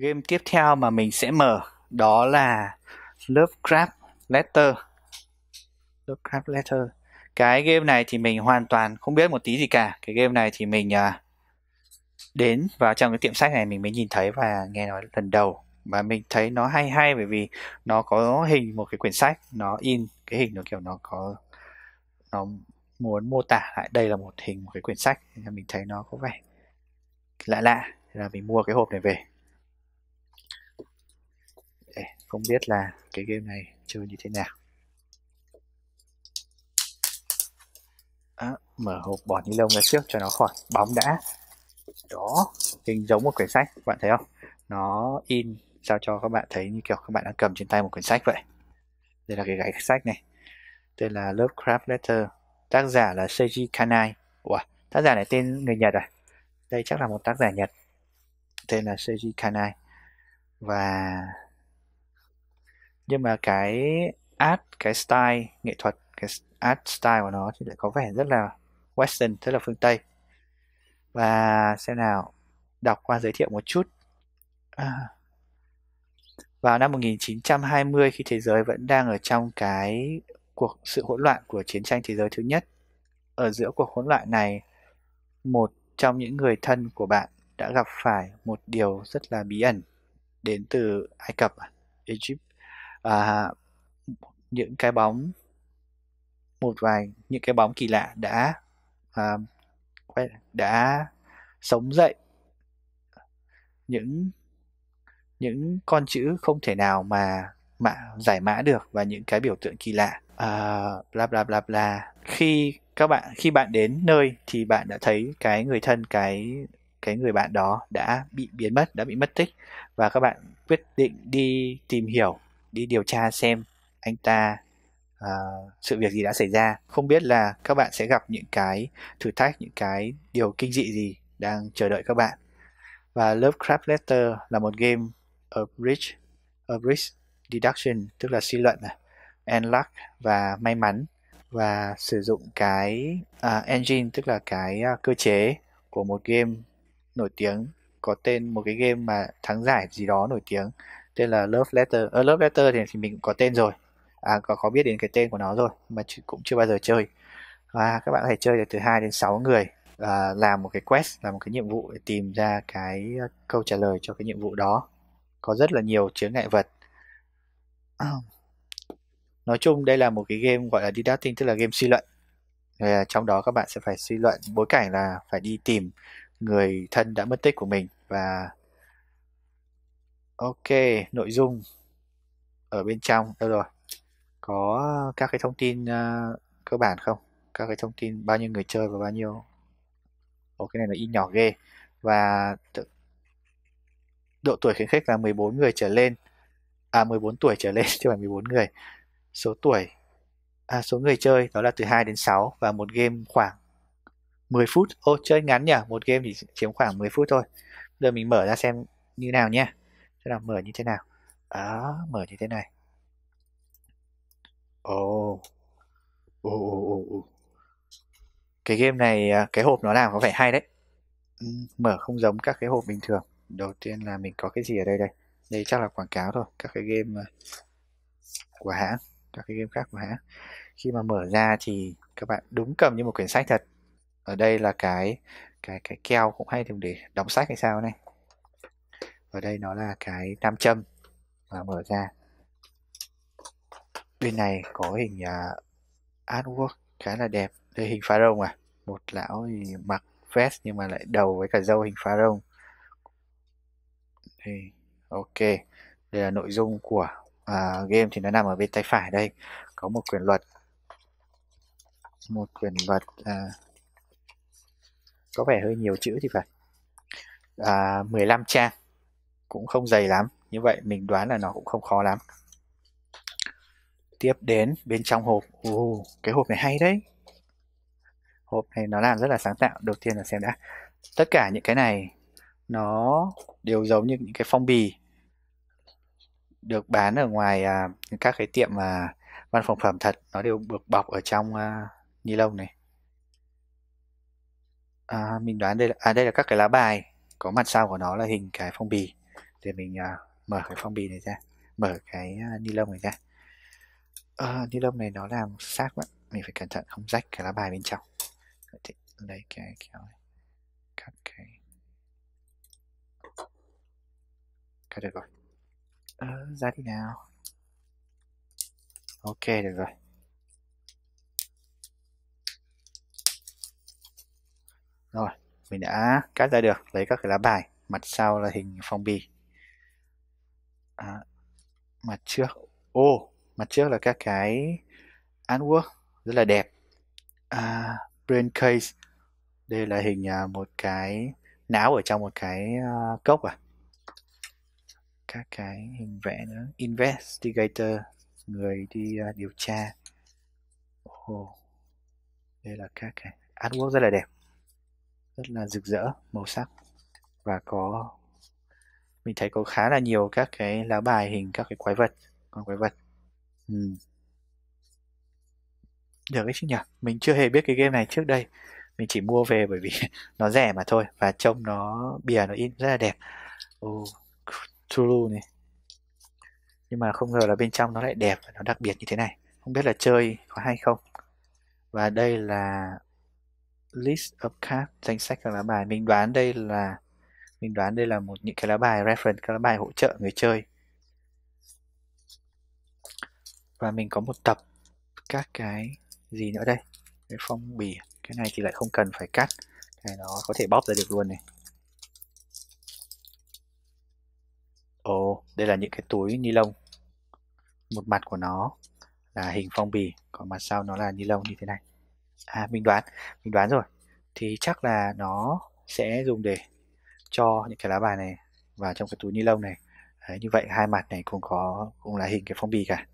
game tiếp theo mà mình sẽ mở đó là Lovecraft Letter Lovecraft Letter cái game này thì mình hoàn toàn không biết một tí gì cả cái game này thì mình à, đến vào trong cái tiệm sách này mình mới nhìn thấy và nghe nói lần đầu và mình thấy nó hay hay bởi vì nó có hình một cái quyển sách nó in cái hình nó kiểu nó có nó muốn mô tả lại đây là một hình một cái quyển sách nên mình thấy nó có vẻ lạ lạ là mình mua cái hộp này về không biết là cái game này chơi như thế nào à, mở hộp bỏ ni lông ra trước cho nó khỏi bóng đã đó hình giống một quyển sách các bạn thấy không nó in sao cho các bạn thấy như kiểu các bạn đang cầm trên tay một quyển sách vậy đây là cái gáy sách này tên là Lovecraft Letter tác giả là Seiji Kanai Ủa, tác giả này tên người Nhật à đây chắc là một tác giả Nhật tên là Seiji Kanai và nhưng mà cái art cái style nghệ thuật cái art style của nó thì lại có vẻ rất là western rất là phương tây và xem nào đọc qua giới thiệu một chút à. vào năm 1920 khi thế giới vẫn đang ở trong cái cuộc sự hỗn loạn của chiến tranh thế giới thứ nhất ở giữa cuộc hỗn loạn này một trong những người thân của bạn đã gặp phải một điều rất là bí ẩn đến từ Ai Cập, à, Egypt à, những cái bóng một vài những cái bóng kỳ lạ đã à, đã sống dậy những những con chữ không thể nào mà mã giải mã được và những cái biểu tượng kỳ lạ à, bla bla bla bla khi các bạn khi bạn đến nơi thì bạn đã thấy cái người thân cái cái người bạn đó đã bị biến mất đã bị mất tích và các bạn quyết định đi tìm hiểu đi điều tra xem anh ta à, sự việc gì đã xảy ra không biết là các bạn sẽ gặp những cái thử thách những cái điều kinh dị gì đang chờ đợi các bạn và Lovecraft Letter là một game of rich, of rich deduction tức là suy luận and luck và may mắn và sử dụng cái uh, engine tức là cái uh, cơ chế của một game nổi tiếng có tên một cái game mà thắng giải gì đó nổi tiếng tên là love letter ở ờ, love letter thì, thì mình có tên rồi à có có biết đến cái tên của nó rồi mà ch- cũng chưa bao giờ chơi và các bạn có thể chơi được từ 2 đến 6 người à, làm một cái quest làm một cái nhiệm vụ để tìm ra cái ờ, câu trả lời cho cái nhiệm vụ đó có rất là nhiều chướng ngại vật nói chung đây là một cái game gọi là deducting, tức là game suy luận à, trong đó các bạn sẽ phải suy luận bối cảnh là phải đi tìm người thân đã mất tích của mình và ok nội dung ở bên trong đâu rồi có các cái thông tin uh, cơ bản không các cái thông tin bao nhiêu người chơi và bao nhiêu Ồ, cái này nó in nhỏ ghê và độ tuổi khuyến khích là 14 người trở lên à 14 tuổi trở lên chứ phải 14 người số tuổi à, số người chơi đó là từ 2 đến 6 và một game khoảng 10 phút ô chơi ngắn nhỉ một game thì chiếm khoảng 10 phút thôi giờ mình mở ra xem như nào nhé sẽ là mở như thế nào đó mở như thế này ồ oh. ồ oh, ồ oh, ồ cái game này à, cái hộp nó làm có vẻ hay đấy ừ, mở không giống các cái hộp bình thường đầu tiên là mình có cái gì ở đây đây đây chắc là quảng cáo thôi các cái game à, của hãng các cái game khác của hãng khi mà mở ra thì các bạn đúng cầm như một quyển sách thật ở đây là cái cái cái keo cũng hay dùng để đóng sách hay sao này ở đây nó là cái nam châm và mở ra bên này có hình uh, artwork khá là đẹp đây hình pha rông à một lão thì mặc vest nhưng mà lại đầu với cả dâu hình pha rông thì ok đây là nội dung của uh, game thì nó nằm ở bên tay phải đây có một quyền luật một quyền luật uh, có vẻ hơi nhiều chữ thì phải uh, 15 trang cũng không dày lắm như vậy mình đoán là nó cũng không khó lắm tiếp đến bên trong hộp Ồ, cái hộp này hay đấy hộp này nó làm rất là sáng tạo đầu tiên là xem đã tất cả những cái này nó đều giống như những cái phong bì được bán ở ngoài à, các cái tiệm mà văn phòng phẩm thật nó đều được bọc ở trong à, ni lông này à, mình đoán đây là à đây là các cái lá bài có mặt sau của nó là hình cái phong bì thì mình uh, mở cái phong bì này ra mở cái uh, ni lông này ra uh, ni lông này nó làm sát quá mình phải cẩn thận không rách cái lá bài bên trong thì lấy cái kéo này cắt cái cắt được rồi uh, ra đi nào ok được rồi rồi mình đã cắt ra được lấy các cái lá bài mặt sau là hình phong bì à, mặt trước ô oh, mặt trước là các cái artwork rất là đẹp à, brain case đây là hình à, một cái não ở trong một cái à, cốc à các cái hình vẽ nữa investigator người đi à, điều tra oh, đây là các cái artwork rất là đẹp rất là rực rỡ màu sắc và có mình thấy có khá là nhiều các cái lá bài hình các cái quái vật con quái vật ừ. được đấy chứ nhỉ mình chưa hề biết cái game này trước đây mình chỉ mua về bởi vì nó rẻ mà thôi và trông nó bìa nó in rất là đẹp oh, Tulu này nhưng mà không ngờ là bên trong nó lại đẹp và nó đặc biệt như thế này không biết là chơi có hay không và đây là list of cards danh sách các lá bài mình đoán đây là mình đoán đây là một những cái lá bài reference cái lá bài hỗ trợ người chơi và mình có một tập các cái gì nữa đây cái phong bì cái này thì lại không cần phải cắt cái nó có thể bóp ra được luôn này ồ oh, đây là những cái túi ni lông một mặt của nó là hình phong bì còn mặt sau nó là ni lông như thế này à mình đoán mình đoán rồi thì chắc là nó sẽ dùng để cho những cái lá bài này vào trong cái túi ni lông này Đấy, như vậy hai mặt này cũng có cũng là hình cái phong bì cả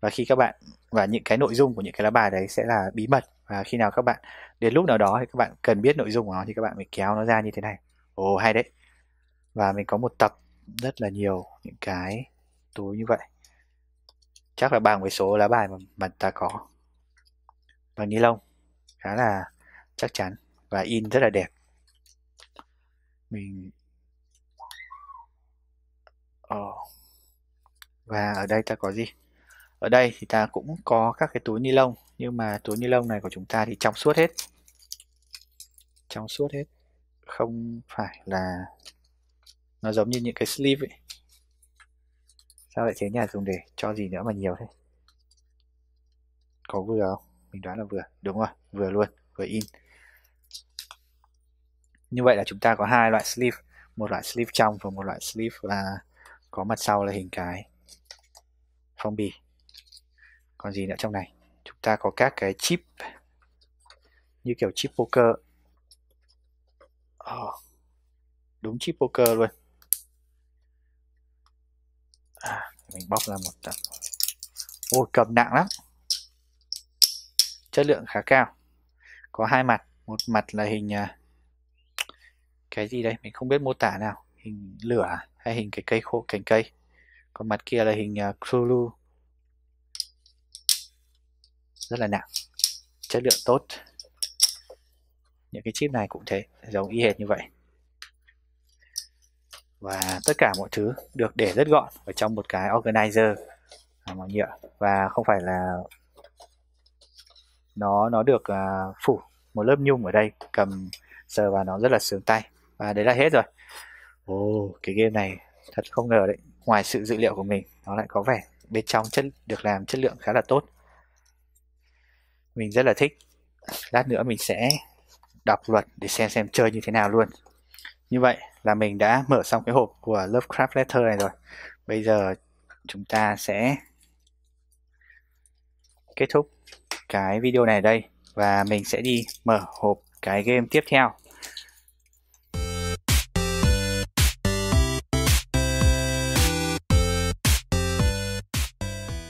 và khi các bạn và những cái nội dung của những cái lá bài đấy sẽ là bí mật và khi nào các bạn đến lúc nào đó thì các bạn cần biết nội dung của nó thì các bạn mới kéo nó ra như thế này ồ hay đấy và mình có một tập rất là nhiều những cái túi như vậy chắc là bằng với số lá bài mà, mà ta có bằng ni lông khá là chắc chắn và in rất là đẹp mình ờ. và ở đây ta có gì ở đây thì ta cũng có các cái túi ni lông nhưng mà túi ni lông này của chúng ta thì trong suốt hết trong suốt hết không phải là nó giống như những cái sleeve ấy sao lại thế nhà dùng để cho gì nữa mà nhiều thế có vừa không mình đoán là vừa đúng rồi vừa luôn vừa in như vậy là chúng ta có hai loại sleeve một loại sleeve trong và một loại sleeve là có mặt sau là hình cái phong bì còn gì nữa trong này chúng ta có các cái chip như kiểu chip poker oh, đúng chip poker luôn à, mình bóc ra một tập ôi cầm nặng lắm chất lượng khá cao có hai mặt một mặt là hình à, cái gì đây mình không biết mô tả nào hình lửa à? hay hình cái cây khô cành cây còn mặt kia là hình uh, rất là nặng chất lượng tốt những cái chip này cũng thế giống y hệt như vậy và tất cả mọi thứ được để rất gọn ở trong một cái organizer à, màu nhựa và không phải là nó nó được phủ một lớp nhung ở đây cầm sờ vào nó rất là sướng tay và đấy là hết rồi ồ oh, cái game này thật không ngờ đấy ngoài sự dự liệu của mình nó lại có vẻ bên trong chất được làm chất lượng khá là tốt mình rất là thích lát nữa mình sẽ đọc luật để xem xem chơi như thế nào luôn như vậy là mình đã mở xong cái hộp của Lovecraft Letter này rồi bây giờ chúng ta sẽ kết thúc cái video này đây và mình sẽ đi mở hộp cái game tiếp theo